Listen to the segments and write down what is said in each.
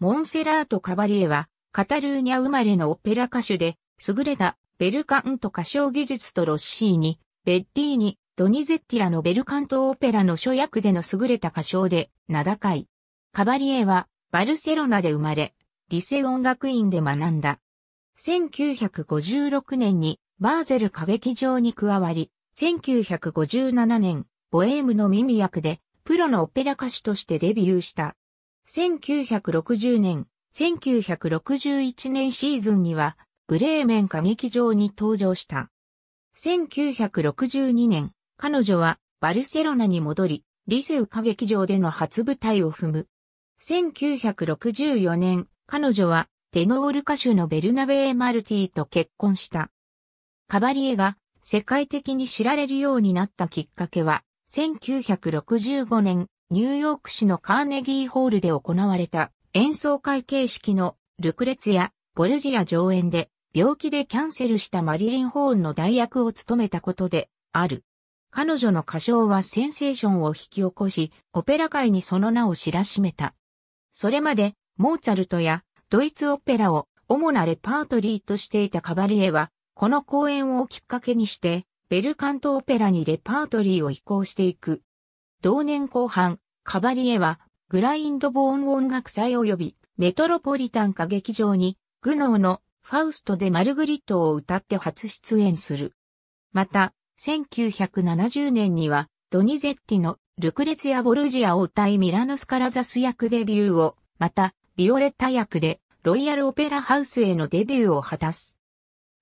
モンセラート・カバリエは、カタルーニャ生まれのオペラ歌手で、優れたベルカント歌唱技術とロッシーニ、ベッディーニ、ドニゼッティラのベルカントオペラの初役での優れた歌唱で、名高い。カバリエは、バルセロナで生まれ、リセ音楽院で学んだ。1956年に、バーゼル歌劇場に加わり、1957年、ボエームの耳役で、プロのオペラ歌手としてデビューした。1960年、1961年シーズンには、ブレーメン歌劇場に登場した。1962年、彼女はバルセロナに戻り、リセウ歌劇場での初舞台を踏む。1964年、彼女はテノール歌手のベルナベー・マルティと結婚した。カバリエが世界的に知られるようになったきっかけは、1965年、ニューヨーク市のカーネギーホールで行われた演奏会形式のルクレツやボルジア上演で病気でキャンセルしたマリリン・ホーンの代役を務めたことである。彼女の歌唱はセンセーションを引き起こし、オペラ界にその名を知らしめた。それまでモーツァルトやドイツオペラを主なレパートリーとしていたカバリエは、この公演をきっかけにして、ベルカントオペラにレパートリーを移行していく同年後半、カバリエは、グラインドボーン音楽祭及び、メトロポリタン歌劇場に、グノーのファウストでマルグリットを歌って初出演する。また、1970年には、ドニゼッティのルクレツヤ・ボルジアを歌いミラノスカラザス役デビューを、また、ビオレッタ役で、ロイヤル・オペラハウスへのデビューを果たす。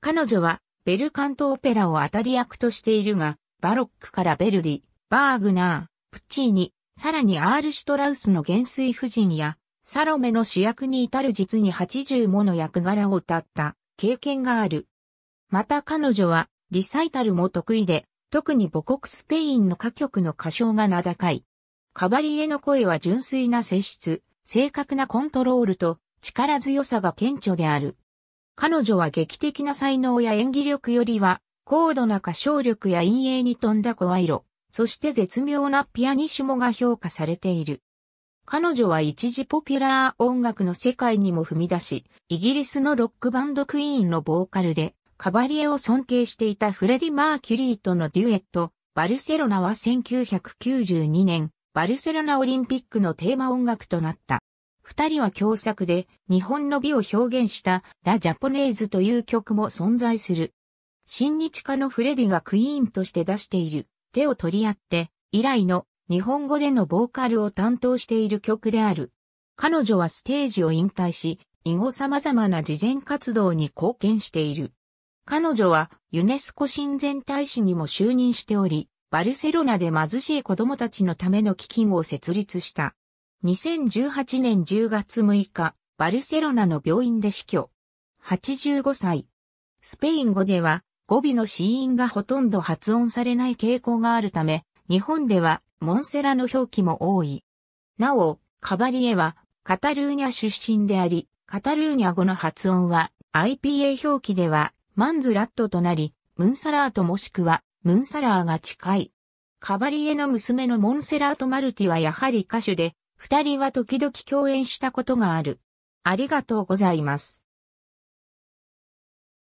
彼女は、ベルカント・オペラを当たり役としているが、バロックからベルディ、バーグナー、プッチーニ、さらにアール・シュトラウスの元帥夫人や、サロメの主役に至る実に80もの役柄を歌った経験がある。また彼女はリサイタルも得意で、特に母国スペインの歌曲の歌唱が名高い。カバリエの声は純粋な性質、正確なコントロールと力強さが顕著である。彼女は劇的な才能や演技力よりは、高度な歌唱力や陰影に富んだ声色、そして絶妙なピアニッシモが評価されている。彼女は一時ポピュラー音楽の世界にも踏み出し、イギリスのロックバンドクイーンのボーカルで、カバリエを尊敬していたフレディ・マーキュリーとのデュエット、バルセロナは1992年、バルセロナオリンピックのテーマ音楽となった。二人は共作で日本の美を表現したラ・ジャポネーズという曲も存在する。新日課のフレディがクイーンとして出している手を取り合って、以来の日本語でのボーカルを担当している曲である。彼女はステージを引退し、以後様々な事前活動に貢献している。彼女はユネスコ親善大使にも就任しており、バルセロナで貧しい子供たちのための基金を設立した。2018年10月6日、バルセロナの病院で死去。85歳。スペイン語では、語尾の死因がほとんど発音されない傾向があるため、日本ではモンセラの表記も多い。なお、カバリエはカタルーニャ出身であり、カタルーニャ語の発音は IPA 表記ではマンズラットとなり、ムンサラートもしくはムンサラーが近い。カバリエの娘のモンセラート・マルティはやはり歌手で、二人は時々共演したことがある。ありがとうございます。